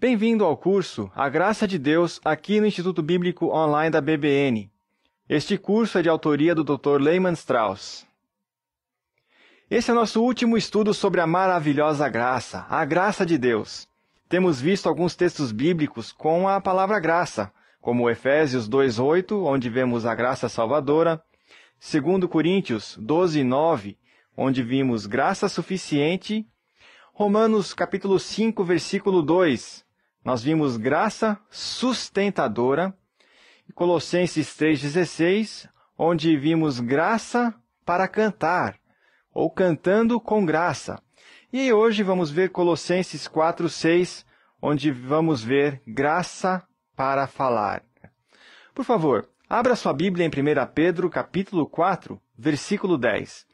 Bem-vindo ao curso A Graça de Deus aqui no Instituto Bíblico Online da BBN. Este curso é de autoria do Dr. Lehman Strauss. Esse é nosso último estudo sobre a maravilhosa graça, a graça de Deus. Temos visto alguns textos bíblicos com a palavra graça, como Efésios 2:8, onde vemos a graça salvadora, 2 Coríntios 12:9, onde vimos graça suficiente Romanos capítulo 5, versículo 2, nós vimos graça sustentadora, Colossenses 3,16, onde vimos graça para cantar, ou cantando com graça. E hoje vamos ver Colossenses 4,6, onde vamos ver graça para falar. Por favor, abra sua Bíblia em 1 Pedro, capítulo 4, versículo 10.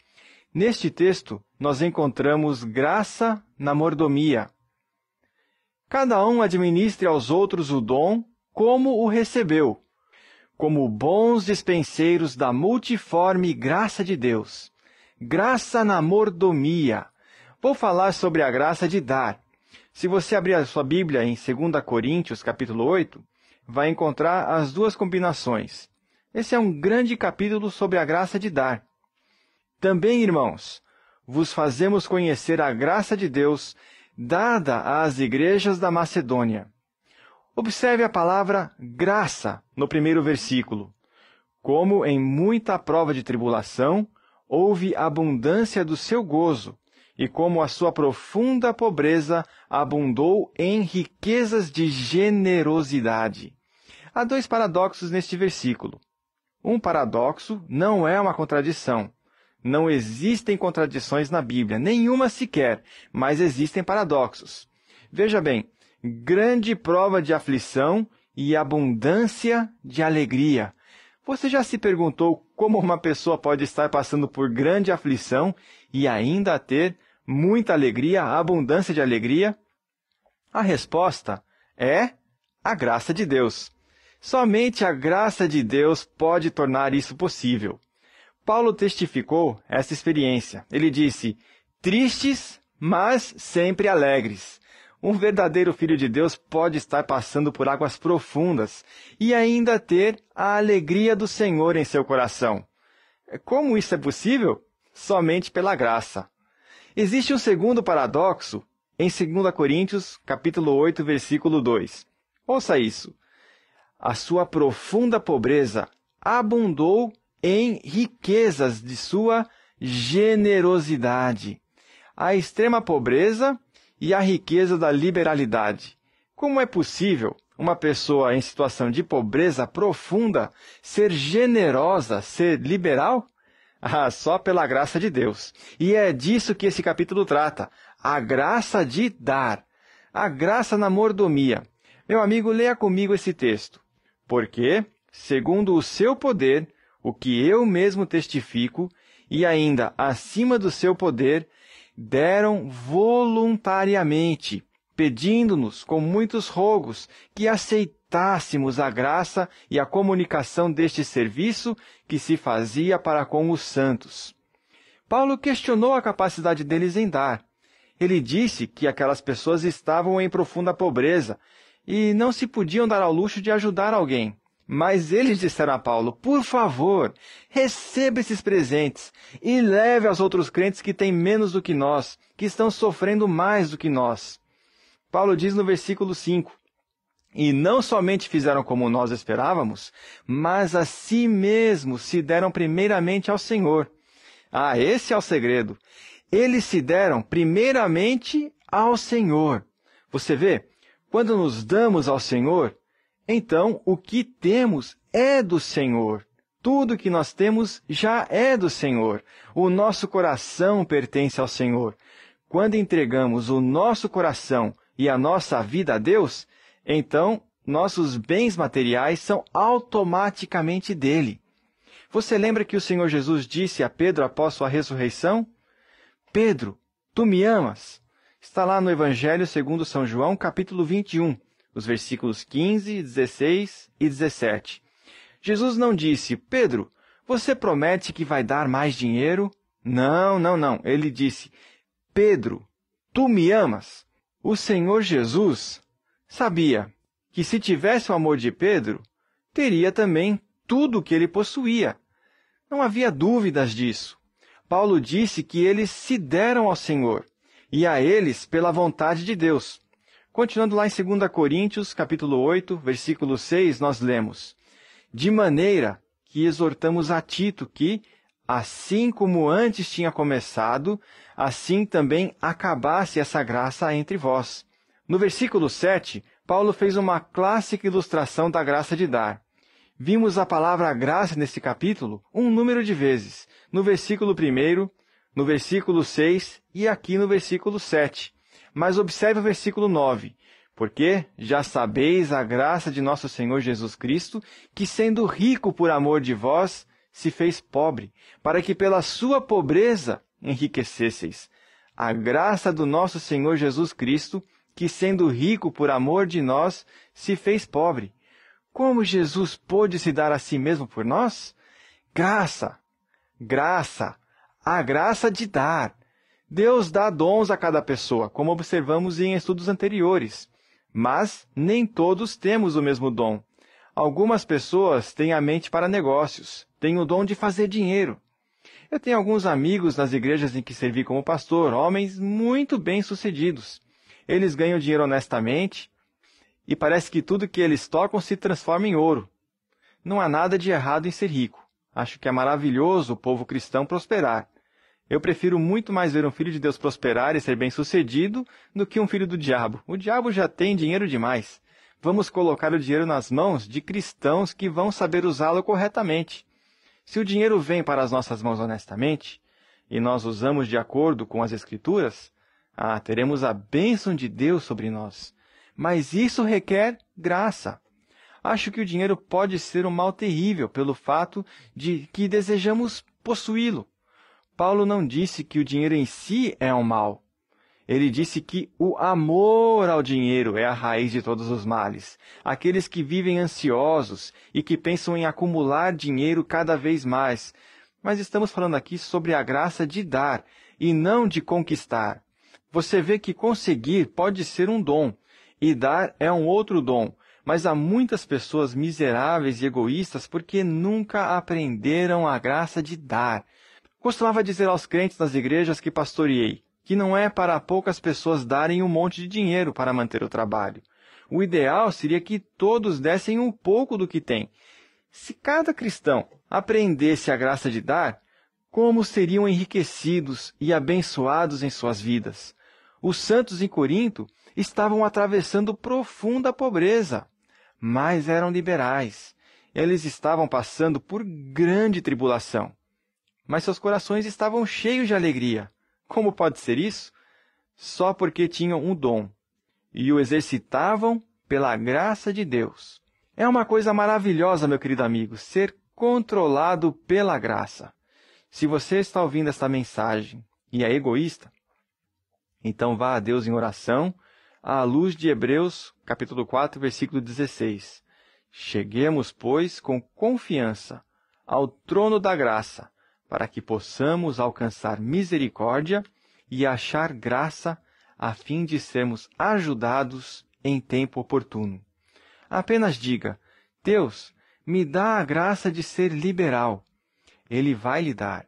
Neste texto, nós encontramos graça na mordomia, Cada um administre aos outros o dom como o recebeu, como bons dispenseiros da multiforme graça de Deus. Graça na mordomia. Vou falar sobre a graça de dar. Se você abrir a sua Bíblia em 2 Coríntios, capítulo 8, vai encontrar as duas combinações. Esse é um grande capítulo sobre a graça de dar. Também, irmãos, vos fazemos conhecer a graça de Deus dada às igrejas da Macedônia. Observe a palavra graça no primeiro versículo. Como em muita prova de tribulação, houve abundância do seu gozo, e como a sua profunda pobreza abundou em riquezas de generosidade. Há dois paradoxos neste versículo. Um paradoxo não é uma contradição, não existem contradições na Bíblia, nenhuma sequer, mas existem paradoxos. Veja bem, grande prova de aflição e abundância de alegria. Você já se perguntou como uma pessoa pode estar passando por grande aflição e ainda ter muita alegria, abundância de alegria? A resposta é a graça de Deus. Somente a graça de Deus pode tornar isso possível. Paulo testificou essa experiência. Ele disse: tristes, mas sempre alegres. Um verdadeiro filho de Deus pode estar passando por águas profundas e ainda ter a alegria do Senhor em seu coração. É, como isso é possível? Somente pela graça. Existe um segundo paradoxo em 2 Coríntios, capítulo 8, versículo 2. Ouça isso. A sua profunda pobreza abundou em riquezas de sua generosidade, a extrema pobreza e a riqueza da liberalidade. Como é possível uma pessoa em situação de pobreza profunda ser generosa, ser liberal? Ah, só pela graça de Deus. E é disso que esse capítulo trata: a graça de dar, a graça na mordomia. Meu amigo, leia comigo esse texto. Porque, segundo o seu poder, o que eu mesmo testifico, e ainda acima do seu poder, deram voluntariamente, pedindo-nos com muitos rogos que aceitássemos a graça e a comunicação deste serviço que se fazia para com os santos. Paulo questionou a capacidade deles em dar. Ele disse que aquelas pessoas estavam em profunda pobreza e não se podiam dar ao luxo de ajudar alguém. Mas eles disseram a Paulo: Por favor, receba esses presentes e leve aos outros crentes que têm menos do que nós, que estão sofrendo mais do que nós. Paulo diz no versículo 5: E não somente fizeram como nós esperávamos, mas a si mesmos se deram primeiramente ao Senhor. Ah, esse é o segredo. Eles se deram primeiramente ao Senhor. Você vê, quando nos damos ao Senhor, então, o que temos é do Senhor. Tudo que nós temos já é do Senhor. O nosso coração pertence ao Senhor. Quando entregamos o nosso coração e a nossa vida a Deus, então nossos bens materiais são automaticamente dele. Você lembra que o Senhor Jesus disse a Pedro após sua ressurreição? Pedro, tu me amas? Está lá no Evangelho segundo São João, capítulo 21 os versículos 15, 16 e 17. Jesus não disse, Pedro, você promete que vai dar mais dinheiro? Não, não, não. Ele disse, Pedro, tu me amas? O Senhor Jesus sabia que se tivesse o amor de Pedro, teria também tudo o que ele possuía. Não havia dúvidas disso. Paulo disse que eles se deram ao Senhor e a eles pela vontade de Deus. Continuando lá em 2 Coríntios, capítulo 8, versículo 6, nós lemos: De maneira que exortamos a Tito que, assim como antes tinha começado, assim também acabasse essa graça entre vós. No versículo 7, Paulo fez uma clássica ilustração da graça de dar. Vimos a palavra graça nesse capítulo um número de vezes, no versículo 1, no versículo 6 e aqui no versículo 7. Mas observe o versículo 9. Porque já sabeis a graça de nosso Senhor Jesus Cristo, que sendo rico por amor de vós, se fez pobre, para que pela sua pobreza enriquecesseis. A graça do nosso Senhor Jesus Cristo, que sendo rico por amor de nós, se fez pobre. Como Jesus pôde se dar a si mesmo por nós? Graça, graça, a graça de dar, Deus dá dons a cada pessoa, como observamos em estudos anteriores. Mas nem todos temos o mesmo dom. Algumas pessoas têm a mente para negócios, têm o dom de fazer dinheiro. Eu tenho alguns amigos nas igrejas em que servi como pastor, homens muito bem-sucedidos. Eles ganham dinheiro honestamente e parece que tudo que eles tocam se transforma em ouro. Não há nada de errado em ser rico. Acho que é maravilhoso o povo cristão prosperar. Eu prefiro muito mais ver um filho de Deus prosperar e ser bem-sucedido do que um filho do diabo. O diabo já tem dinheiro demais. Vamos colocar o dinheiro nas mãos de cristãos que vão saber usá-lo corretamente. Se o dinheiro vem para as nossas mãos honestamente, e nós usamos de acordo com as Escrituras, ah, teremos a bênção de Deus sobre nós. Mas isso requer graça. Acho que o dinheiro pode ser um mal terrível pelo fato de que desejamos possuí-lo Paulo não disse que o dinheiro em si é um mal. Ele disse que o amor ao dinheiro é a raiz de todos os males. Aqueles que vivem ansiosos e que pensam em acumular dinheiro cada vez mais. Mas estamos falando aqui sobre a graça de dar e não de conquistar. Você vê que conseguir pode ser um dom e dar é um outro dom. Mas há muitas pessoas miseráveis e egoístas porque nunca aprenderam a graça de dar. Costumava dizer aos crentes nas igrejas que pastoreei que não é para poucas pessoas darem um monte de dinheiro para manter o trabalho. O ideal seria que todos dessem um pouco do que têm. Se cada cristão aprendesse a graça de dar, como seriam enriquecidos e abençoados em suas vidas. Os santos em Corinto estavam atravessando profunda pobreza, mas eram liberais. Eles estavam passando por grande tribulação mas seus corações estavam cheios de alegria. Como pode ser isso? Só porque tinham um dom e o exercitavam pela graça de Deus. É uma coisa maravilhosa, meu querido amigo, ser controlado pela graça. Se você está ouvindo esta mensagem e é egoísta, então vá a Deus em oração, à luz de Hebreus, capítulo 4, versículo 16. Cheguemos, pois, com confiança ao trono da graça, para que possamos alcançar misericórdia e achar graça a fim de sermos ajudados em tempo oportuno. Apenas diga: Deus, me dá a graça de ser liberal. Ele vai lhe dar.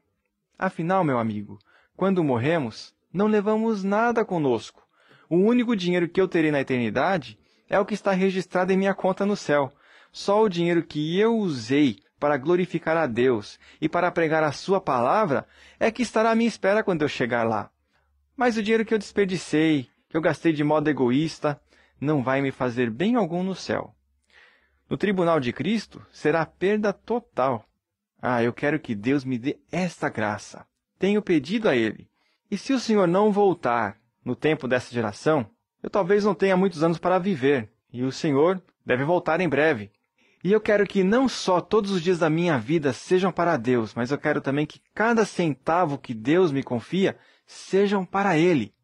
Afinal, meu amigo, quando morremos, não levamos nada conosco. O único dinheiro que eu terei na eternidade é o que está registrado em minha conta no céu. Só o dinheiro que eu usei para glorificar a Deus e para pregar a Sua palavra, é que estará à minha espera quando eu chegar lá. Mas o dinheiro que eu desperdicei, que eu gastei de modo egoísta, não vai me fazer bem algum no céu. No tribunal de Cristo será perda total. Ah, eu quero que Deus me dê esta graça. Tenho pedido a Ele. E se o Senhor não voltar no tempo dessa geração, eu talvez não tenha muitos anos para viver, e o Senhor deve voltar em breve. E eu quero que não só todos os dias da minha vida sejam para Deus, mas eu quero também que cada centavo que Deus me confia sejam para Ele.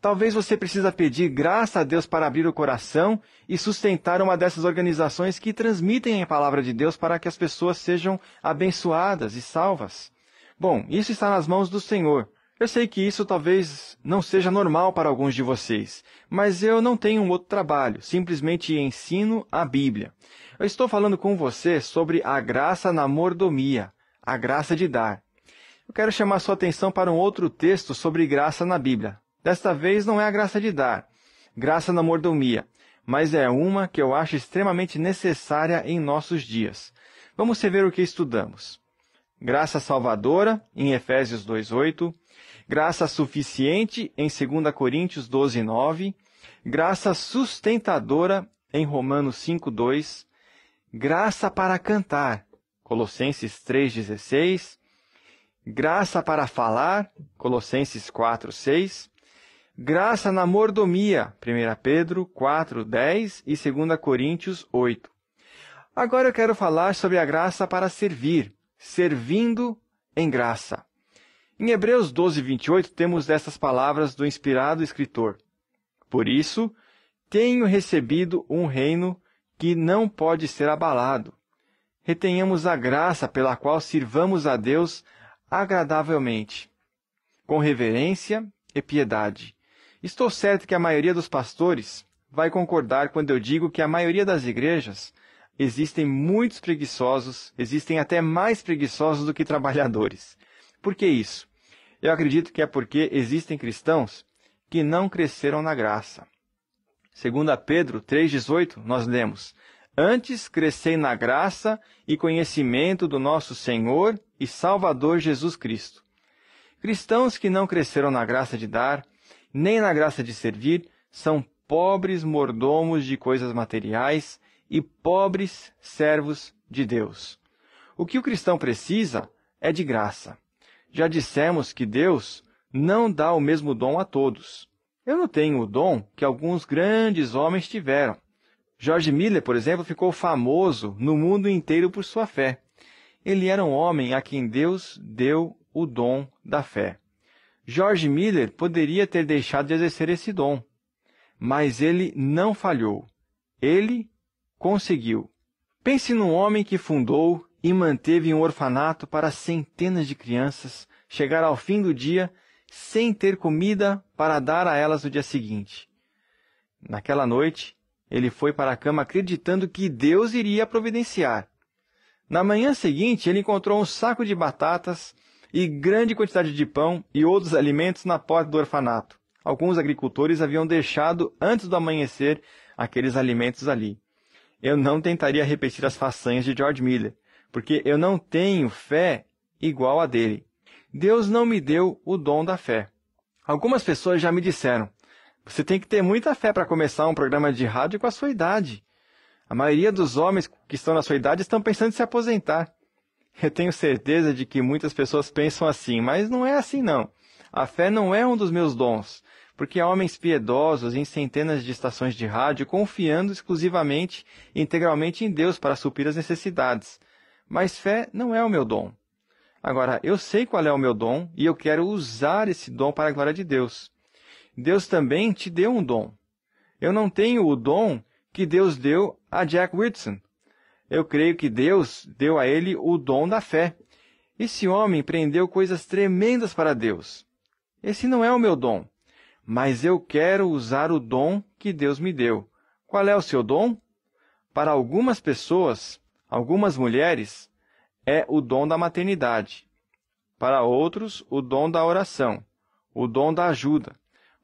Talvez você precisa pedir graça a Deus para abrir o coração e sustentar uma dessas organizações que transmitem a palavra de Deus para que as pessoas sejam abençoadas e salvas. Bom, isso está nas mãos do Senhor. Eu sei que isso talvez não seja normal para alguns de vocês, mas eu não tenho um outro trabalho, simplesmente ensino a Bíblia. Eu estou falando com você sobre a graça na mordomia, a graça de dar. Eu quero chamar sua atenção para um outro texto sobre graça na Bíblia. Desta vez não é a graça de dar, graça na mordomia, mas é uma que eu acho extremamente necessária em nossos dias. Vamos ver o que estudamos. Graça salvadora, em Efésios 2:8 graça suficiente em 2 Coríntios 12, 9, graça sustentadora em Romanos 5, 2, graça para cantar, Colossenses 3, 16, graça para falar, Colossenses 4, 6, graça na mordomia, 1 Pedro 4, 10 e 2 Coríntios 8. Agora eu quero falar sobre a graça para servir, servindo em graça. Em Hebreus 12, 28, temos estas palavras do inspirado escritor: Por isso, tenho recebido um reino que não pode ser abalado. Retenhamos a graça pela qual sirvamos a Deus agradavelmente, com reverência e piedade. Estou certo que a maioria dos pastores vai concordar quando eu digo que a maioria das igrejas existem muitos preguiçosos, existem até mais preguiçosos do que trabalhadores. Por que isso? Eu acredito que é porque existem cristãos que não cresceram na graça. Segundo a Pedro 3,18, nós lemos, Antes crescei na graça e conhecimento do nosso Senhor e Salvador Jesus Cristo. Cristãos que não cresceram na graça de dar, nem na graça de servir, são pobres mordomos de coisas materiais e pobres servos de Deus. O que o cristão precisa é de graça. Já dissemos que Deus não dá o mesmo dom a todos. Eu não tenho o dom que alguns grandes homens tiveram. George Miller, por exemplo, ficou famoso no mundo inteiro por sua fé. Ele era um homem a quem Deus deu o dom da fé. George Miller poderia ter deixado de exercer esse dom, mas ele não falhou. Ele conseguiu. Pense num homem que fundou e manteve um orfanato para centenas de crianças chegar ao fim do dia sem ter comida para dar a elas no dia seguinte. Naquela noite, ele foi para a cama acreditando que Deus iria providenciar. Na manhã seguinte, ele encontrou um saco de batatas e grande quantidade de pão e outros alimentos na porta do orfanato. Alguns agricultores haviam deixado, antes do amanhecer, aqueles alimentos ali. Eu não tentaria repetir as façanhas de George Miller, porque eu não tenho fé igual a dele. Deus não me deu o dom da fé. Algumas pessoas já me disseram: você tem que ter muita fé para começar um programa de rádio com a sua idade. A maioria dos homens que estão na sua idade estão pensando em se aposentar. Eu tenho certeza de que muitas pessoas pensam assim, mas não é assim não. A fé não é um dos meus dons, porque há homens piedosos em centenas de estações de rádio confiando exclusivamente e integralmente em Deus para suprir as necessidades mas fé não é o meu dom. Agora, eu sei qual é o meu dom e eu quero usar esse dom para a glória de Deus. Deus também te deu um dom. Eu não tenho o dom que Deus deu a Jack Whitson. Eu creio que Deus deu a ele o dom da fé. Esse homem empreendeu coisas tremendas para Deus. Esse não é o meu dom, mas eu quero usar o dom que Deus me deu. Qual é o seu dom? Para algumas pessoas, Algumas mulheres é o dom da maternidade. Para outros, o dom da oração, o dom da ajuda.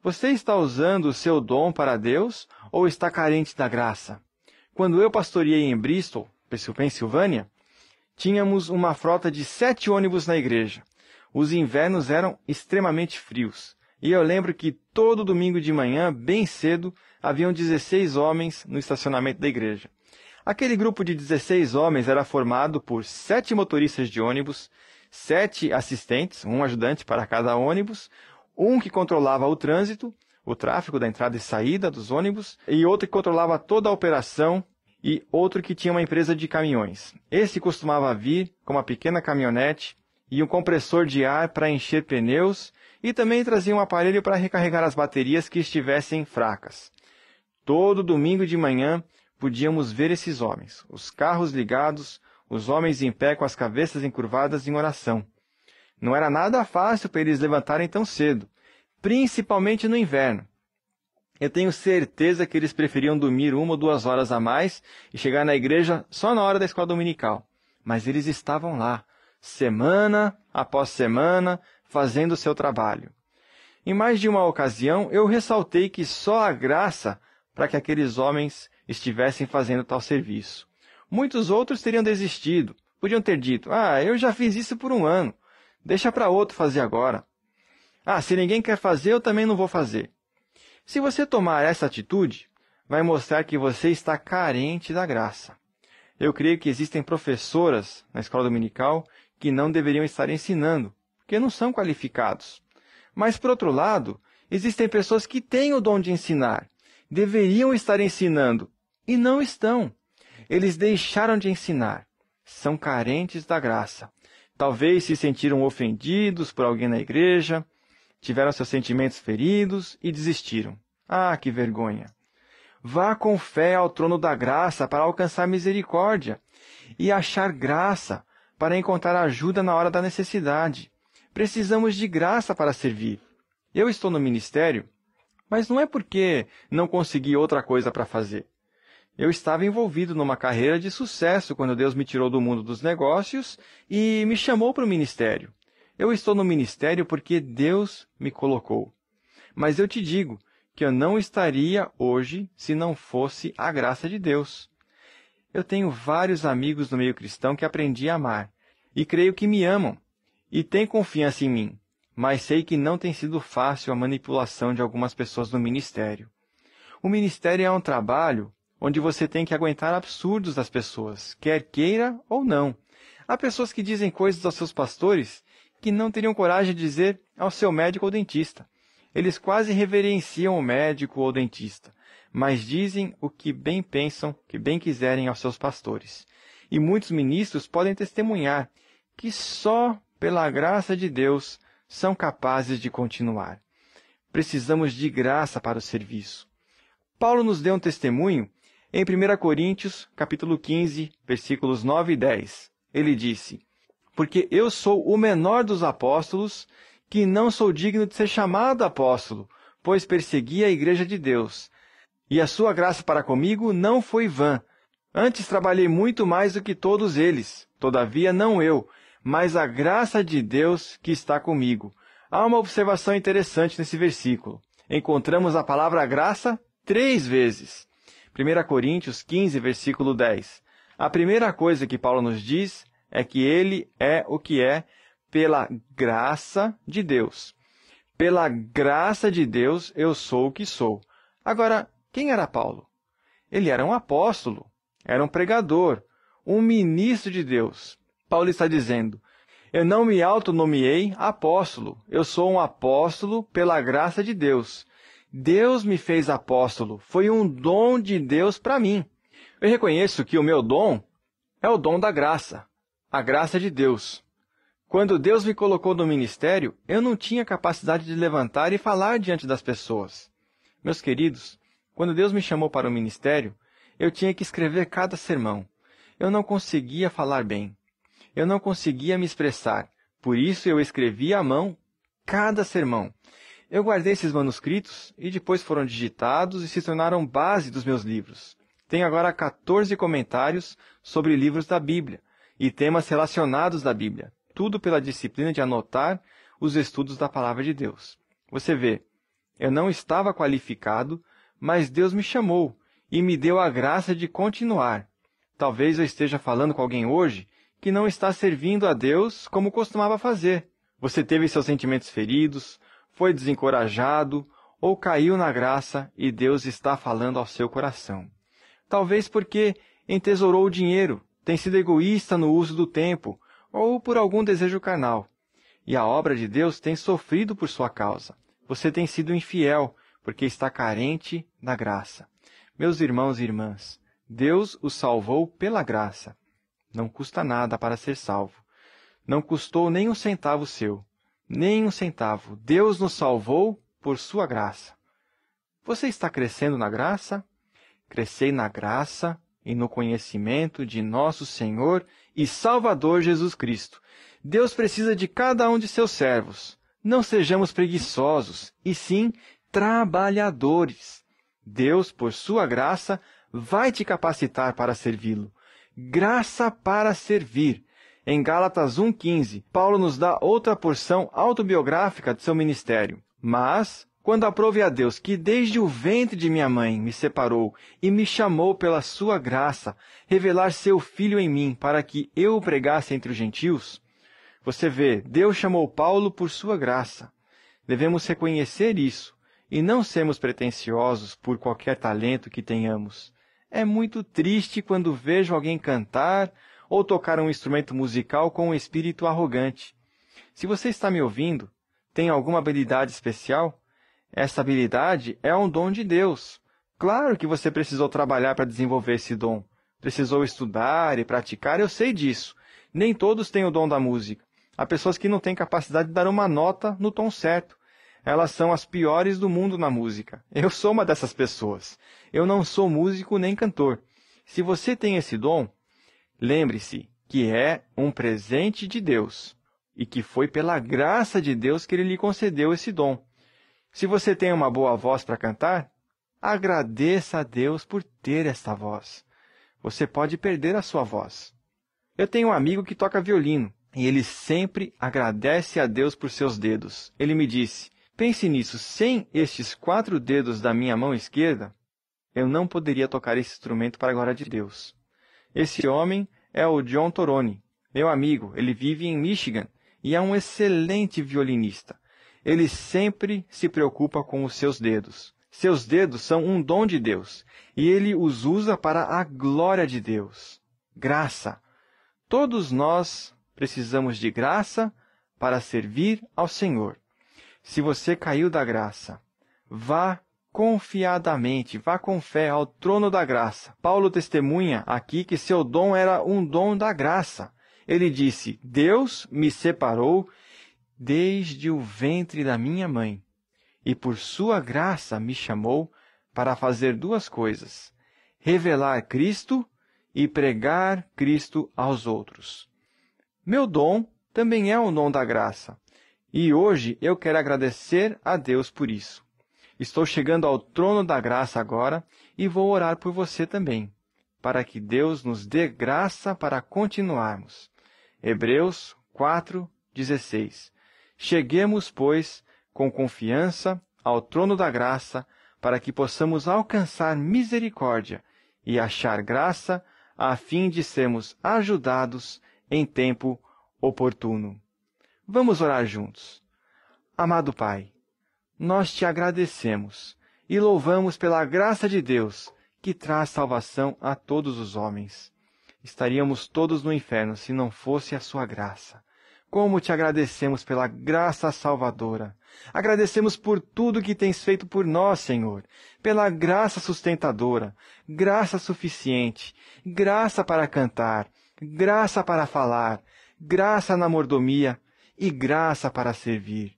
Você está usando o seu dom para Deus ou está carente da graça? Quando eu pastoreei em Bristol, Pensilvânia, tínhamos uma frota de sete ônibus na igreja. Os invernos eram extremamente frios. E eu lembro que todo domingo de manhã, bem cedo, haviam 16 homens no estacionamento da igreja. Aquele grupo de 16 homens era formado por sete motoristas de ônibus, sete assistentes, um ajudante para cada ônibus, um que controlava o trânsito, o tráfego da entrada e saída dos ônibus, e outro que controlava toda a operação e outro que tinha uma empresa de caminhões. Esse costumava vir com uma pequena caminhonete e um compressor de ar para encher pneus e também trazia um aparelho para recarregar as baterias que estivessem fracas. Todo domingo de manhã, podíamos ver esses homens, os carros ligados, os homens em pé com as cabeças encurvadas em oração. Não era nada fácil para eles levantarem tão cedo, principalmente no inverno. Eu tenho certeza que eles preferiam dormir uma ou duas horas a mais e chegar na igreja só na hora da escola dominical. Mas eles estavam lá, semana após semana, fazendo o seu trabalho. Em mais de uma ocasião, eu ressaltei que só a graça para que aqueles homens estivessem fazendo tal serviço. Muitos outros teriam desistido, podiam ter dito: Ah, eu já fiz isso por um ano, deixa para outro fazer agora. Ah, se ninguém quer fazer, eu também não vou fazer. Se você tomar essa atitude, vai mostrar que você está carente da graça. Eu creio que existem professoras na escola dominical que não deveriam estar ensinando, porque não são qualificados. Mas, por outro lado, existem pessoas que têm o dom de ensinar, deveriam estar ensinando, e não estão. Eles deixaram de ensinar. São carentes da graça. Talvez se sentiram ofendidos por alguém na igreja, tiveram seus sentimentos feridos e desistiram. Ah, que vergonha! Vá com fé ao trono da graça para alcançar misericórdia e achar graça para encontrar ajuda na hora da necessidade. Precisamos de graça para servir. Eu estou no ministério, mas não é porque não consegui outra coisa para fazer. Eu estava envolvido numa carreira de sucesso quando Deus me tirou do mundo dos negócios e me chamou para o ministério. Eu estou no ministério porque Deus me colocou. Mas eu te digo que eu não estaria hoje se não fosse a graça de Deus. Eu tenho vários amigos no meio cristão que aprendi a amar e creio que me amam e têm confiança em mim, mas sei que não tem sido fácil a manipulação de algumas pessoas no ministério. O ministério é um trabalho onde você tem que aguentar absurdos das pessoas, quer queira ou não. Há pessoas que dizem coisas aos seus pastores que não teriam coragem de dizer ao seu médico ou dentista. Eles quase reverenciam o médico ou dentista, mas dizem o que bem pensam, que bem quiserem aos seus pastores. E muitos ministros podem testemunhar que só pela graça de Deus são capazes de continuar. Precisamos de graça para o serviço. Paulo nos deu um testemunho em 1 Coríntios, capítulo 15, versículos 9 e 10, ele disse: Porque eu sou o menor dos apóstolos, que não sou digno de ser chamado apóstolo, pois persegui a igreja de Deus. E a sua graça para comigo não foi vã. Antes trabalhei muito mais do que todos eles, todavia não eu, mas a graça de Deus que está comigo. Há uma observação interessante nesse versículo. Encontramos a palavra graça três vezes. 1 Coríntios 15, versículo 10. A primeira coisa que Paulo nos diz é que ele é o que é pela graça de Deus. Pela graça de Deus eu sou o que sou. Agora, quem era Paulo? Ele era um apóstolo, era um pregador, um ministro de Deus. Paulo está dizendo: Eu não me autonomeei apóstolo, eu sou um apóstolo pela graça de Deus. Deus me fez apóstolo, foi um dom de Deus para mim. Eu reconheço que o meu dom é o dom da graça, a graça de Deus. Quando Deus me colocou no ministério, eu não tinha capacidade de levantar e falar diante das pessoas. Meus queridos, quando Deus me chamou para o ministério, eu tinha que escrever cada sermão. Eu não conseguia falar bem. Eu não conseguia me expressar. Por isso eu escrevia à mão cada sermão. Eu guardei esses manuscritos e depois foram digitados e se tornaram base dos meus livros. Tenho agora 14 comentários sobre livros da Bíblia e temas relacionados da Bíblia, tudo pela disciplina de anotar os estudos da palavra de Deus. Você vê, eu não estava qualificado, mas Deus me chamou e me deu a graça de continuar. Talvez eu esteja falando com alguém hoje que não está servindo a Deus como costumava fazer. Você teve seus sentimentos feridos, foi desencorajado ou caiu na graça e Deus está falando ao seu coração. Talvez porque entesourou o dinheiro, tem sido egoísta no uso do tempo ou por algum desejo carnal. E a obra de Deus tem sofrido por sua causa. Você tem sido infiel porque está carente da graça. Meus irmãos e irmãs, Deus o salvou pela graça. Não custa nada para ser salvo. Não custou nem um centavo seu nem um centavo. Deus nos salvou por sua graça. Você está crescendo na graça? Crescei na graça e no conhecimento de nosso Senhor e Salvador Jesus Cristo. Deus precisa de cada um de seus servos. Não sejamos preguiçosos, e sim trabalhadores. Deus, por sua graça, vai te capacitar para servi-lo. Graça para servir. Em Gálatas 1,15, Paulo nos dá outra porção autobiográfica de seu ministério. Mas, quando aprove a Deus que desde o ventre de minha mãe me separou e me chamou pela sua graça, revelar seu filho em mim para que eu o pregasse entre os gentios, você vê, Deus chamou Paulo por sua graça. Devemos reconhecer isso e não sermos pretensiosos por qualquer talento que tenhamos. É muito triste quando vejo alguém cantar ou tocar um instrumento musical com um espírito arrogante. Se você está me ouvindo, tem alguma habilidade especial? Essa habilidade é um dom de Deus. Claro que você precisou trabalhar para desenvolver esse dom. Precisou estudar e praticar, eu sei disso. Nem todos têm o dom da música. Há pessoas que não têm capacidade de dar uma nota no tom certo. Elas são as piores do mundo na música. Eu sou uma dessas pessoas. Eu não sou músico nem cantor. Se você tem esse dom, Lembre-se que é um presente de Deus e que foi pela graça de Deus que ele lhe concedeu esse dom. Se você tem uma boa voz para cantar, agradeça a Deus por ter esta voz. Você pode perder a sua voz. Eu tenho um amigo que toca violino e ele sempre agradece a Deus por seus dedos. Ele me disse: Pense nisso, sem estes quatro dedos da minha mão esquerda, eu não poderia tocar esse instrumento para a glória de Deus. Esse homem é o John Toroni. Meu amigo, ele vive em Michigan e é um excelente violinista. Ele sempre se preocupa com os seus dedos. Seus dedos são um dom de Deus e ele os usa para a glória de Deus. Graça. Todos nós precisamos de graça para servir ao Senhor. Se você caiu da graça, vá confiadamente, vá com fé ao trono da graça. Paulo testemunha aqui que seu dom era um dom da graça. Ele disse: Deus me separou desde o ventre da minha mãe, e por sua graça me chamou para fazer duas coisas: revelar Cristo e pregar Cristo aos outros. Meu dom também é um dom da graça, e hoje eu quero agradecer a Deus por isso. Estou chegando ao trono da graça agora e vou orar por você também, para que Deus nos dê graça para continuarmos. Hebreus 4:16 Cheguemos, pois, com confiança ao trono da graça, para que possamos alcançar misericórdia e achar graça, a fim de sermos ajudados em tempo oportuno. Vamos orar juntos. Amado Pai, nós te agradecemos e louvamos pela graça de Deus, que traz salvação a todos os homens. Estaríamos todos no inferno se não fosse a sua graça. Como te agradecemos pela graça salvadora. Agradecemos por tudo que tens feito por nós, Senhor, pela graça sustentadora, graça suficiente, graça para cantar, graça para falar, graça na mordomia e graça para servir.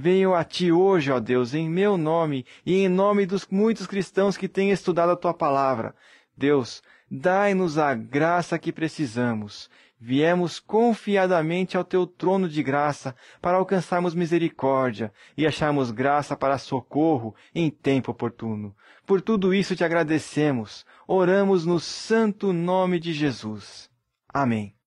Venho a ti hoje, ó Deus, em meu nome e em nome dos muitos cristãos que têm estudado a tua palavra. Deus, dai-nos a graça que precisamos. Viemos confiadamente ao teu trono de graça para alcançarmos misericórdia e acharmos graça para socorro em tempo oportuno. Por tudo isso te agradecemos. Oramos no santo nome de Jesus. Amém.